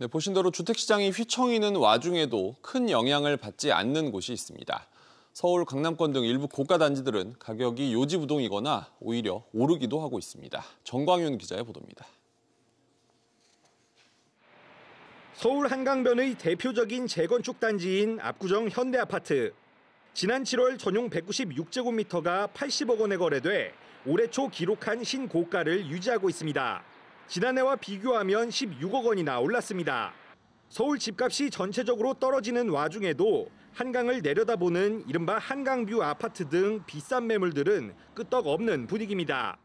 네, 보신 대로 주택시장이 휘청이는 와중에도 큰 영향을 받지 않는 곳이 있습니다. 서울 강남권 등 일부 고가 단지들은 가격이 요지부동이거나 오히려 오르기도 하고 있습니다. 정광윤 기자의 보도입니다. 서울 한강변의 대표적인 재건축 단지인 압구정 현대아파트. 지난 7월 전용 196제곱미터가 80억 원에 거래돼 올해 초 기록한 신고가를 유지하고 있습니다. 지난해와 비교하면 16억 원이나 올랐습니다. 서울 집값이 전체적으로 떨어지는 와중에도 한강을 내려다보는 이른바 한강뷰 아파트 등 비싼 매물들은 끄떡없는 분위기입니다.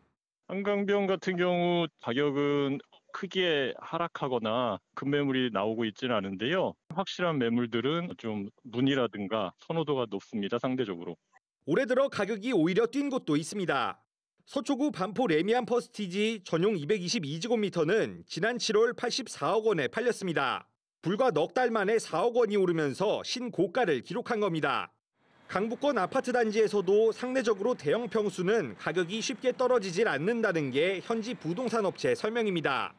한강변 같은 경우 가격은 크게 하락하거나 급매물이 나오고 있지는 않은데요. 확실한 매물들은 좀 문이라든가 선호도가 높습니다. 상대적으로. 올해 들어 가격이 오히려 뛴 곳도 있습니다. 서초구 반포 레미안 퍼스티지 전용 222제곱미터는 지난 7월 84억 원에 팔렸습니다. 불과 넉 달 만에 4억 원이 오르면서 신고가를 기록한 겁니다. 강북권 아파트 단지에서도 상대적으로 대형 평수는 가격이 쉽게 떨어지질 않는다는 게 현지 부동산 업체 설명입니다.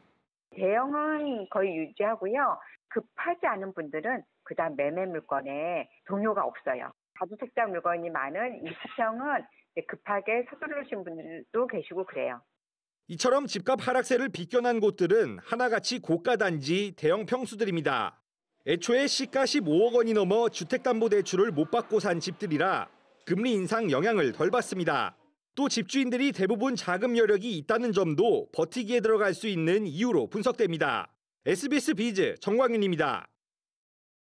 대형은 거의 유지하고요. 급하지 않은 분들은 그다음 매매 물건에 동요가 없어요. 다주택자 물건이 많은 20평은 급하게 서두르신 분들도 계시고 그래요. 이처럼 집값 하락세를 비껴난 곳들은 하나같이 고가 단지 대형 평수들입니다. 애초에 시가 15억 원이 넘어 주택담보대출을 못 받고 산 집들이라 금리 인상 영향을 덜 받습니다. 또 집주인들이 대부분 자금 여력이 있다는 점도 버티기에 들어갈 수 있는 이유로 분석됩니다. SBS 비즈 정광윤입니다.